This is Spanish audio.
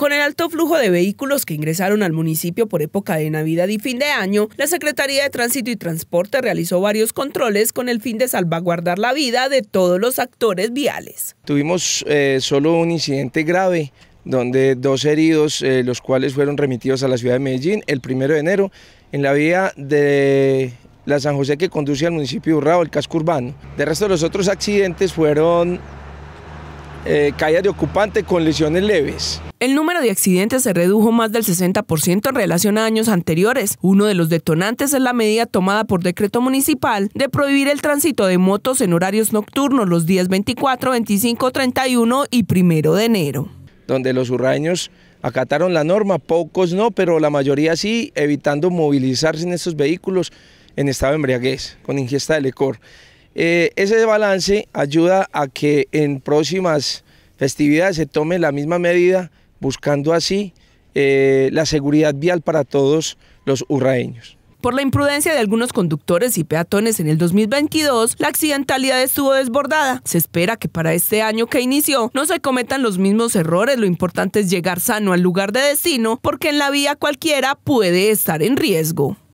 Con el alto flujo de vehículos que ingresaron al municipio por época de Navidad y fin de año, la Secretaría de Tránsito y Transporte realizó varios controles con el fin de salvaguardar la vida de todos los actores viales. Tuvimos eh, solo un incidente grave donde dos heridos, eh, los cuales fueron remitidos a la ciudad de Medellín el primero de enero, en la vía de la San José que conduce al municipio de Urrao, el casco urbano. De resto, los otros accidentes fueron eh, de ocupante con lesiones leves. El número de accidentes se redujo más del 60% en relación a años anteriores. Uno de los detonantes es la medida tomada por decreto municipal de prohibir el tránsito de motos en horarios nocturnos los días 24, 25, 31 y 1 de enero. Donde los urraños acataron la norma, pocos no, pero la mayoría sí, evitando movilizarse en estos vehículos en estado de embriaguez, con ingesta de licor. Eh, ese balance ayuda a que en próximas festividades se tome la misma medida, buscando así eh, la seguridad vial para todos los urraeños. Por la imprudencia de algunos conductores y peatones en el 2022, la accidentalidad estuvo desbordada. Se espera que para este año que inició no se cometan los mismos errores. Lo importante es llegar sano al lugar de destino porque en la vía cualquiera puede estar en riesgo.